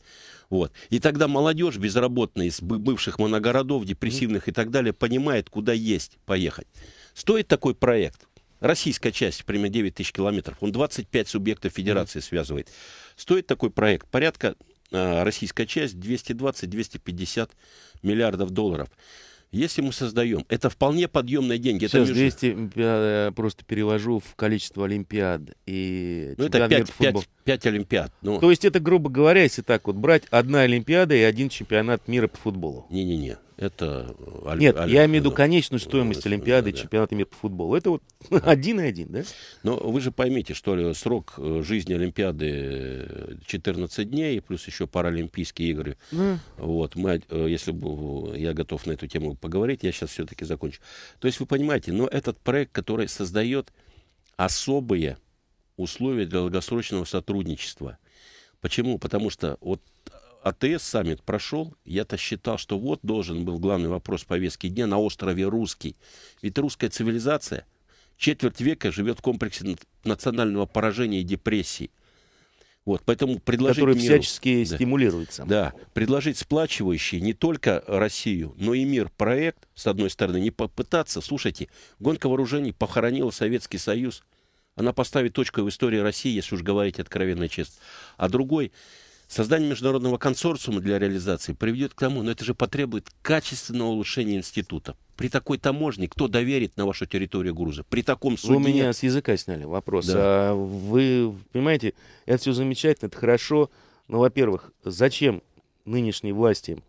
Вот. И тогда молодежь безработная из бывших моногородов, депрессивных и так далее, понимает, куда есть поехать. Стоит такой проект? Российская часть, примерно 9 тысяч километров. Он 25 субъектов федерации связывает. Стоит такой проект? Порядка, а, российская часть, 220-250 миллиардов долларов если мы создаем, это вполне подъемные деньги. Сейчас это 200 я просто перевожу в количество олимпиад и ну, это 5, 5, 5 олимпиад. Ну... То есть это, грубо говоря, если так вот брать, одна олимпиада и один чемпионат мира по футболу. Не-не-не, это э, аль... Нет, аль... я имею в виду э, конечную стоимость э, да, Олимпиады, да, чемпионата мира по футболу. Это вот [laughs] один и один, да? Но вы же поймите, что срок жизни Олимпиады 14 дней, плюс еще паралимпийские игры. Mm. Вот, мы, если бы я готов на эту тему поговорить, я сейчас все-таки закончу. То есть вы понимаете, но этот проект, который создает особые условия для долгосрочного сотрудничества. Почему? Потому что вот АТС саммит прошел, я-то считал, что вот должен был главный вопрос повестки дня на острове русский. Ведь русская цивилизация четверть века живет в комплексе национального поражения и депрессии. Вот, поэтому предложить Который миру, всячески да, стимулируется. Да, предложить сплачивающий не только Россию, но и мир проект, с одной стороны, не попытаться, слушайте, гонка вооружений похоронила Советский Союз, она поставит точку в истории России, если уж говорить откровенно и честно. А другой, Создание международного консорциума для реализации приведет к тому, но это же потребует качественного улучшения института. При такой таможне кто доверит на вашу территорию груза? При таком суде... Вы меня с языка сняли вопрос. Да. А вы понимаете, это все замечательно, это хорошо. Но, ну, во-первых, зачем нынешней власти,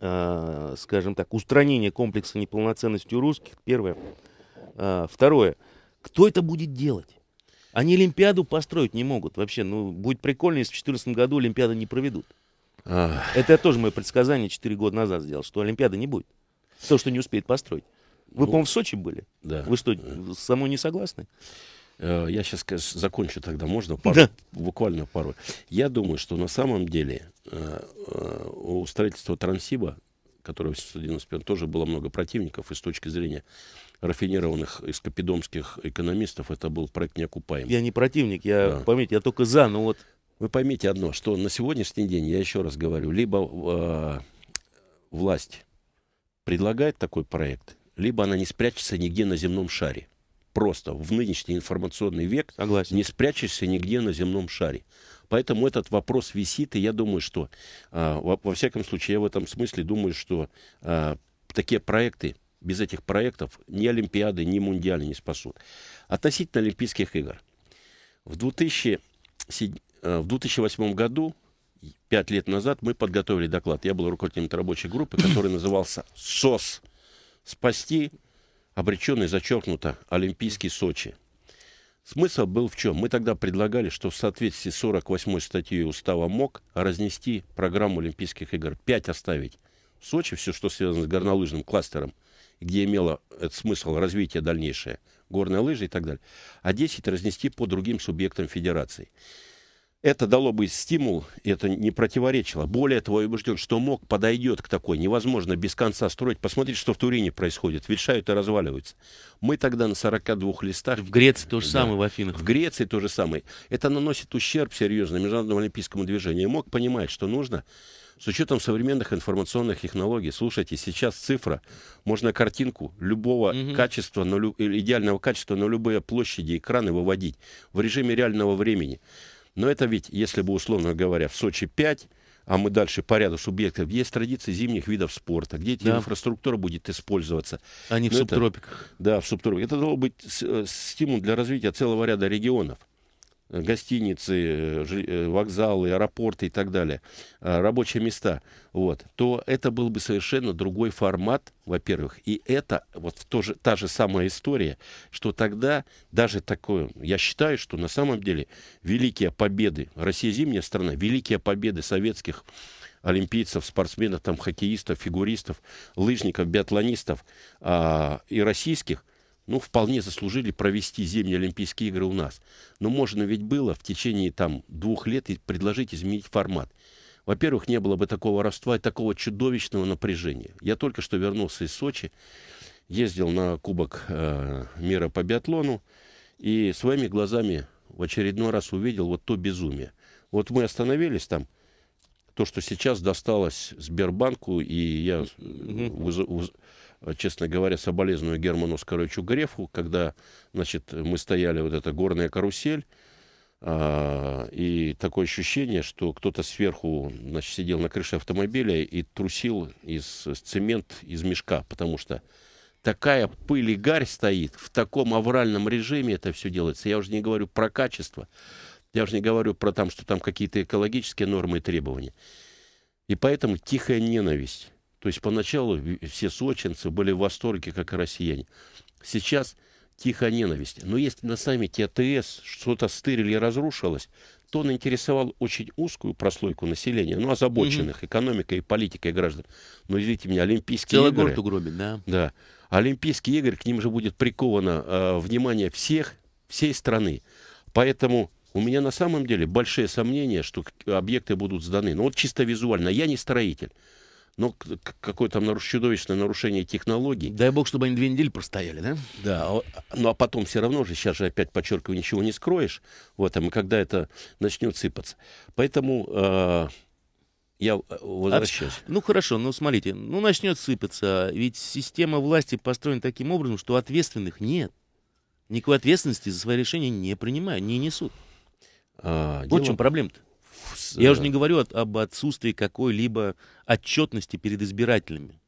а, скажем так, устранение комплекса неполноценности у русских? Первое. А, второе. Кто это будет делать? Они Олимпиаду построить не могут вообще. Ну, будет прикольно, если в 2014 году Олимпиаду не проведут. Ах. Это тоже мое предсказание 4 года назад сделал, что Олимпиады не будет. То, что не успеет построить. Вы, ну, по-моему, в Сочи были? Да. Вы что, э. со мной не согласны? Э, я сейчас закончу тогда, можно? [laughs] Пару, да. Буквально пару. Я думаю, что на самом деле э, у строительства Трансиба которая в 1991 тоже было много противников, и с точки зрения рафинированных эскапидомских экономистов это был проект неокупаемый. Я не противник, я, да. поймите, я только за, но вот... Вы поймите одно, что на сегодняшний день, я еще раз говорю, либо э, власть предлагает такой проект, либо она не спрячется нигде на земном шаре просто в нынешний информационный век Согласен. не спрячешься нигде на земном шаре. Поэтому этот вопрос висит, и я думаю, что, э, во, во всяком случае, я в этом смысле думаю, что э, такие проекты, без этих проектов ни Олимпиады, ни Мундиали не спасут. Относительно Олимпийских игр. В, 2007, э, в 2008 году, пять лет назад, мы подготовили доклад. Я был руководителем рабочей группы, который назывался «СОС. Спасти обреченный, зачеркнуто, Олимпийский Сочи. Смысл был в чем? Мы тогда предлагали, что в соответствии с 48-й статьей устава МОК разнести программу Олимпийских игр, 5 оставить. В Сочи все, что связано с горнолыжным кластером, где имело этот смысл развития дальнейшее, горные лыжи и так далее, а 10 разнести по другим субъектам федерации это дало бы стимул, это не противоречило. Более того, я убежден, что МОК подойдет к такой. Невозможно без конца строить. Посмотрите, что в Турине происходит. Ветшают и разваливаются. Мы тогда на 42 листах... В Греции то же да, самое, в Афинах. В Греции то же самое. Это наносит ущерб серьезно международному олимпийскому движению. И МОК понимает, что нужно с учетом современных информационных технологий, слушайте, сейчас цифра, можно картинку любого угу. качества, э, идеального качества на любые площади экраны выводить в режиме реального времени. Но это ведь, если бы, условно говоря, в Сочи 5, а мы дальше по ряду субъектов, есть традиции зимних видов спорта, где да. инфраструктура будет использоваться. А не Но в ну, субтропиках. Это, да, в субтропиках. Это должно быть э, стимул для развития целого ряда регионов. Э, гостиницы, э, э, вокзалы, аэропорты и так далее, рабочие места, вот, то это был бы совершенно другой формат, во-первых. И это вот тоже, та же самая история, что тогда даже такое, я считаю, что на самом деле великие победы, Россия зимняя страна, великие победы советских олимпийцев, спортсменов, там, хоккеистов, фигуристов, лыжников, биатлонистов э, и российских, ну, вполне заслужили провести зимние Олимпийские игры у нас. Но можно ведь было в течение там двух лет и предложить изменить формат. Во-первых, не было бы такого родства и такого чудовищного напряжения. Я только что вернулся из Сочи, ездил на Кубок э, мира по биатлону и своими глазами в очередной раз увидел вот то безумие. Вот мы остановились там, то, что сейчас досталось Сбербанку, и я угу. Э, честно говоря, соболезную Герману Скоровичу Грефу, когда, значит, мы стояли, вот эта горная карусель, а, и такое ощущение, что кто-то сверху, значит, сидел на крыше автомобиля и трусил из, цемент из мешка, потому что такая пыль и гарь стоит, в таком авральном режиме это все делается. Я уже не говорю про качество, я уже не говорю про там, что там какие-то экологические нормы и требования. И поэтому тихая ненависть то есть поначалу все сочинцы были в восторге, как и россияне. Сейчас тихая ненависть. Но если на саммите АТС что-то стырили и разрушилось, то он интересовал очень узкую прослойку населения, ну, озабоченных угу. экономикой и политикой граждан. Но, извините меня, Олимпийские Целый игры... Целый город да. Да. Олимпийские игры, к ним же будет приковано э, внимание всех, всей страны. Поэтому у меня на самом деле большие сомнения, что объекты будут сданы. Но ну, вот чисто визуально, я не строитель но какое там наруш... чудовищное нарушение технологий. Дай бог, чтобы они две недели простояли, да? Да, а а, ну а потом все равно же, сейчас же опять, подчеркиваю, ничего не скроешь, вот, там, и когда это начнет сыпаться. Поэтому... А, э я возвращаюсь. От... Ну хорошо, ну смотрите, ну начнет сыпаться. Ведь система власти построена таким образом, что ответственных нет. Никакой ответственности за свои решения не принимают, не несут. А, вот дело... в чем проблема-то. Я уже э, не говорю от, об отсутствии какой-либо отчетности перед избирателями.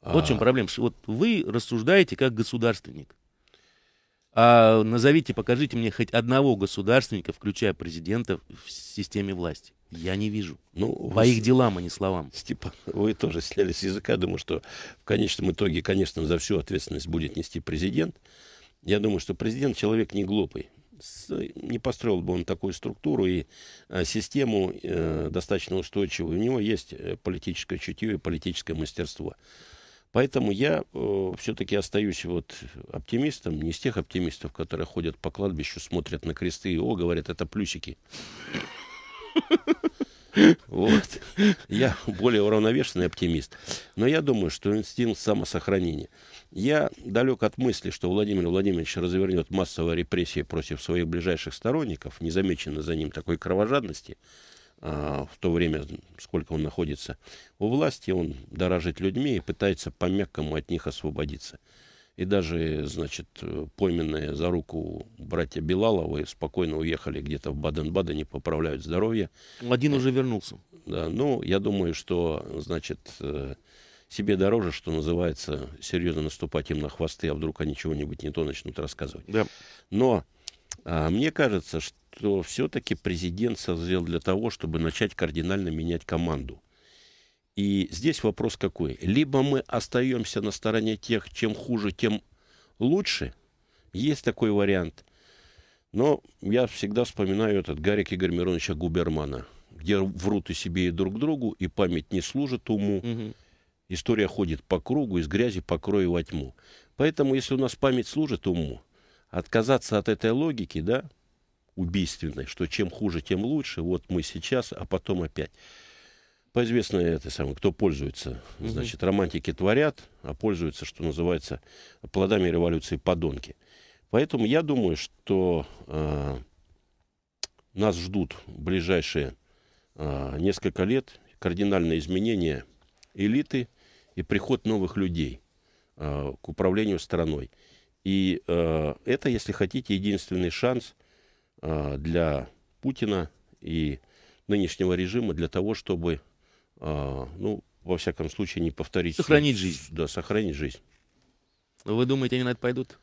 Вот в чем а. проблема. Вот вы рассуждаете как государственник. А назовите, покажите мне хоть одного государственника, включая президента, в системе власти. Я не вижу. Ну, По вы, их делам, а не словам. Степан, вы тоже сняли с языка. Думаю, что в конечном итоге, конечно, за всю ответственность будет нести президент. Я думаю, что президент человек не глупый не построил бы он такую структуру и а, систему э, достаточно устойчивую. У него есть э, политическое чутье и политическое мастерство. Поэтому я э, все-таки остаюсь вот оптимистом, не из тех оптимистов, которые ходят по кладбищу, смотрят на кресты и, о, говорят, это плюсики. Вот. Я более уравновешенный оптимист. Но я думаю, что инстинкт самосохранения. Я далек от мысли, что Владимир Владимирович развернет массовые репрессии против своих ближайших сторонников, незамеченно за ним такой кровожадности, а, в то время, сколько он находится у власти, он дорожит людьми и пытается по мягкому от них освободиться. И даже, значит, пойменные за руку братья Белаловы спокойно уехали где-то в баден баден и поправляют здоровье. Один уже вернулся. Да, ну, я думаю, что, значит, э, себе дороже, что называется, серьезно наступать им на хвосты, а вдруг они чего-нибудь не то начнут рассказывать. Да. Но а, мне кажется, что все-таки президент созрел для того, чтобы начать кардинально менять команду. И здесь вопрос какой? Либо мы остаемся на стороне тех, чем хуже, тем лучше. Есть такой вариант. Но я всегда вспоминаю этот Гарик Игорь Мироновича Губермана, где врут и себе, и друг другу, и память не служит уму. Угу. История ходит по кругу, из грязи по крою во тьму. Поэтому, если у нас память служит уму, отказаться от этой логики, да, убийственной, что чем хуже, тем лучше, вот мы сейчас, а потом опять – по известной это самое, кто пользуется. Значит, романтики творят, а пользуются, что называется, плодами революции подонки. Поэтому я думаю, что э, нас ждут ближайшие э, несколько лет кардинальные изменения элиты и приход новых людей э, к управлению страной. И э, это, если хотите, единственный шанс э, для Путина и нынешнего режима для того, чтобы а, ну, во всяком случае, не повторить... Сохранить жизнь. Да, сохранить жизнь. Вы думаете, они на это пойдут?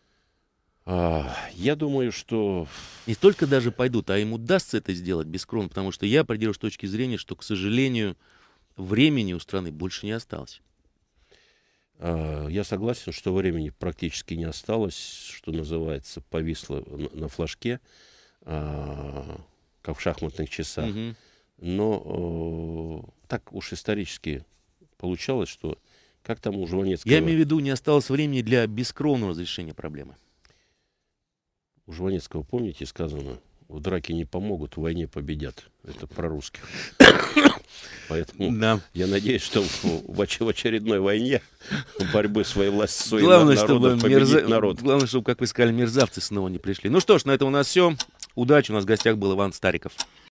А, я думаю, что... Не только даже пойдут, а им удастся это сделать без крон, потому что я придерживаюсь точки зрения, что, к сожалению, времени у страны больше не осталось. А, я согласен, что времени практически не осталось, что называется, повисло на, флажке, а, как в шахматных часах. Но так уж исторически получалось, что как там у Жванецкого... Я имею в виду, не осталось времени для бескровного разрешения проблемы. У Жванецкого, помните, сказано, в драке не помогут, в войне победят. Это про русских. [coughs] Поэтому да. я надеюсь, что в очередной войне борьбы своей власти, своим главное, народом чтобы мерза... народ. Главное, чтобы, как вы сказали, мерзавцы снова не пришли. Ну что ж, на этом у нас все. Удачи. У нас в гостях был Иван Стариков.